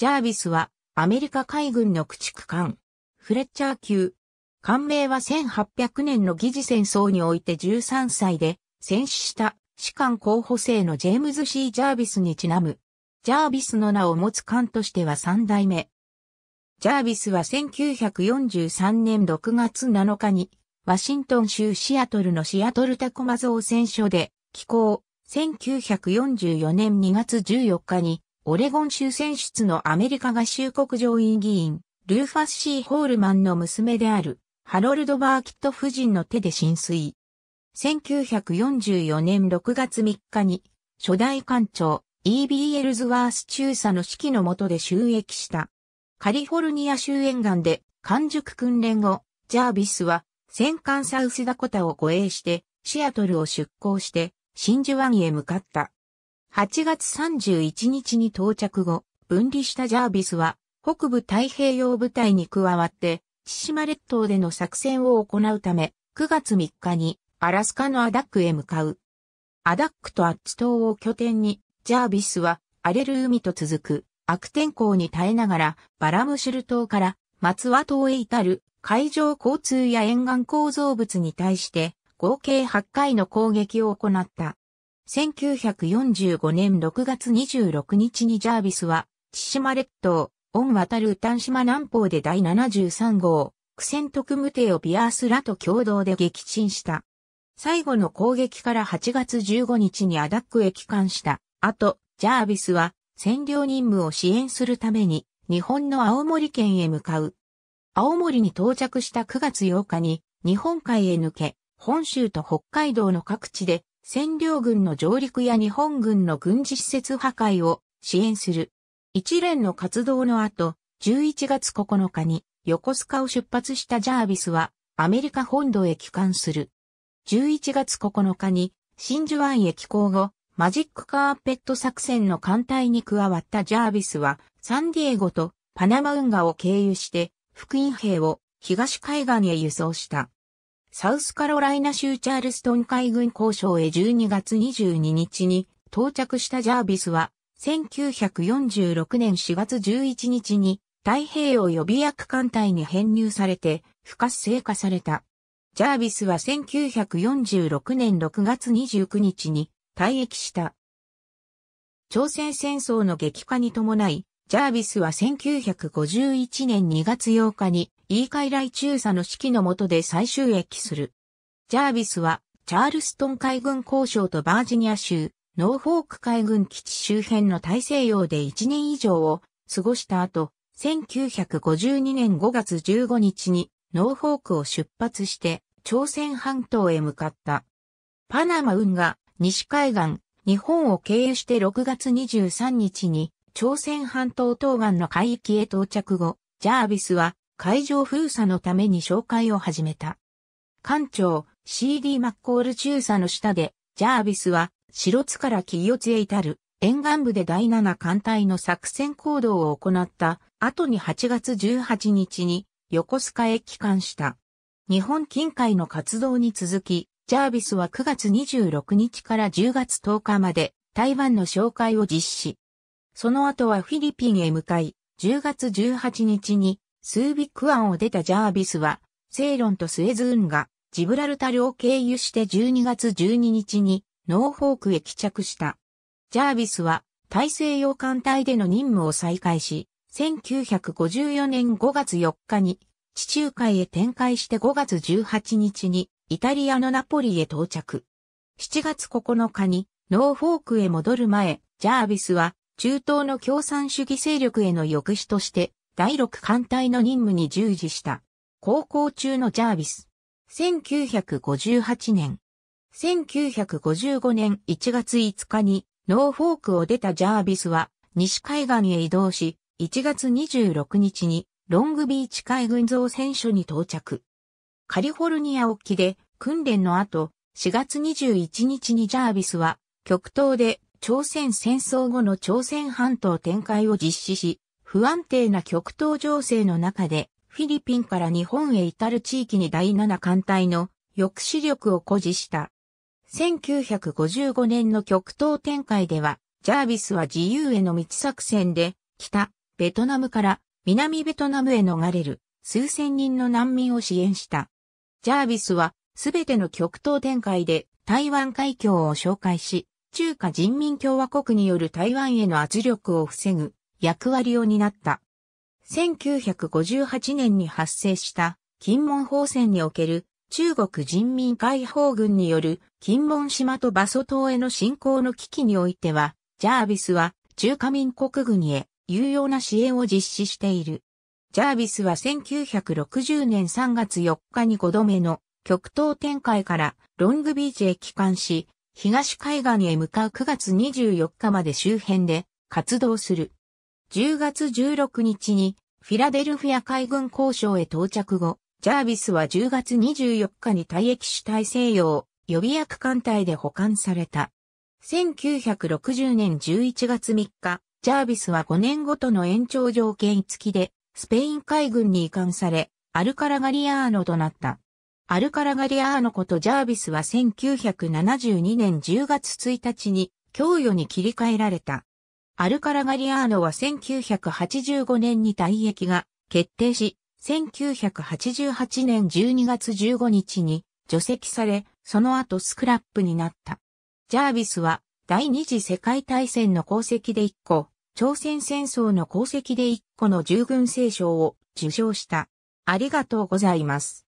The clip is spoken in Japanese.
ジャービスはアメリカ海軍の駆逐艦、フレッチャー級。艦名は1800年の疑似戦争において13歳で戦死した士官候補生のジェームズ・ C・ ジャービスにちなむ。ジャービスの名を持つ艦としては3代目。ジャービスは1943年6月7日にワシントン州シアトルのシアトルタコマ造船所で寄港。1944年2月14日にオレゴン州選出のアメリカ合衆国上院議員、ルーファス・シー・ホールマンの娘である、ハロルド・バーキット夫人の手で浸水。1944年6月3日に、初代艦長、E.B. エルズワース中佐の指揮の下で収益した。カリフォルニア州沿岸で完熟訓練後、ジャービスは戦艦サウスダコタを護衛してシアトルを出港して真珠湾へ向かった。8月31日に到着後、分離したジャービスは、北部太平洋部隊に加わって、千島列島での作戦を行うため、9月3日に、アラスカのアダックへ向かう。アダックとアッチ島を拠点に、ジャービスは、荒れる海と続く、悪天候に耐えながら、バラムシュル島から、松和島へ至る、海上交通や沿岸構造物に対して、合計8回の攻撃を行った。1945年6月26日にジャービスは、千島列島、恩渡る丹島南方で第73号、苦戦特務艇をビアースラと共同で撃沈した。最後の攻撃から8月15日にアダックへ帰還した。後、ジャービスは、占領任務を支援するために、日本の青森県へ向かう。青森に到着した9月8日に、日本海へ抜け、本州と北海道の各地で占領軍の上陸や日本軍の軍事施設破壊を支援する。一連の活動の後、11月9日に横須賀を出発したジャービスはアメリカ本土へ帰還する。11月9日に真珠湾へ寄港後、マジックカーペット作戦の艦隊に加わったジャービスはサンディエゴとパナマ運河を経由して、福音兵を東海岸へ輸送した。サウスカロライナ州チャールストン海軍交渉へ12月22日に到着したジャービスは、1946年4月11日に太平洋予備役艦隊に編入されて、不活性化された。ジャービスは1946年6月29日に退役した。朝鮮戦争の激化に伴い、ジャービスは1951年2月8日に、イーカ来中佐の指揮の下で最終役する。ジャービスは、チャールストン海軍交渉とバージニア州、ノーフォーク海軍基地周辺の大西洋で1年以上を過ごした後、1952年5月15日にノーフォークを出発して朝鮮半島へ向かった。パナマ運河、西海岸、日本を経由して6月23日に朝鮮半島東岸の海域へ到着後、ジャービスは海上封鎖のために紹介を始めた。艦長 CD マッコール中佐の下で、ジャービスは白津から四津へ至る沿岸部で第七艦隊の作戦行動を行った後に8月18日に横須賀へ帰還した。日本近海の活動に続き、ジャービスは9月26日から10月10日まで台湾の紹介を実施。その後はフィリピンへ向かい、10月18日にスービック湾を出たジャービスは、セイロンとスエズ運がジブラルタルを経由して12月12日にノーフォークへ帰着した。ジャービスは大西洋艦隊での任務を再開し、1954年5月4日に地中海へ展開して5月18日にイタリアのナポリへ到着。7月9日にノーフォークへ戻る前、ジャービスは中東の共産主義勢力への抑止として第6艦隊の任務に従事した。高校中のジャービス。1958年。1955年1月5日にノーフォークを出たジャービスは西海岸へ移動し、1月26日にロングビーチ海軍造船所に到着。カリフォルニア沖で訓練の後、4月21日にジャービスは極東で朝鮮戦争後の朝鮮半島展開を実施し、不安定な極東情勢の中で、フィリピンから日本へ至る地域に第七艦隊の抑止力を誇示した。1955年の極東展開では、ジャービスは自由への道作戦で、北、ベトナムから南ベトナムへ逃れる数千人の難民を支援した。ジャービスはすべての極東展開で台湾海峡を紹介し、中華人民共和国による台湾への圧力を防ぐ役割を担った。1958年に発生した金門法戦における中国人民解放軍による金門島と馬祖島への侵攻の危機においては、ジャービスは中華民国軍へ有用な支援を実施している。ジャービスは1960年3月4日に5度目の極東展開からロングビーチへ帰還し、東海岸へ向かう9月24日まで周辺で活動する。10月16日にフィラデルフィア海軍交渉へ到着後、ジャービスは10月24日に退役し大西洋予備役艦隊で保管された。1960年11月3日、ジャービスは5年ごとの延長条件付きでスペイン海軍に移管され、アルカラガリアーノとなった。アルカラガリアーノことジャービスは1972年10月1日に供与に切り替えられた。アルカラガリアーノは1985年に退役が決定し、1988年12月15日に除籍され、その後スクラップになった。ジャービスは第二次世界大戦の功績で1個、朝鮮戦争の功績で1個の従軍聖賞を受賞した。ありがとうございます。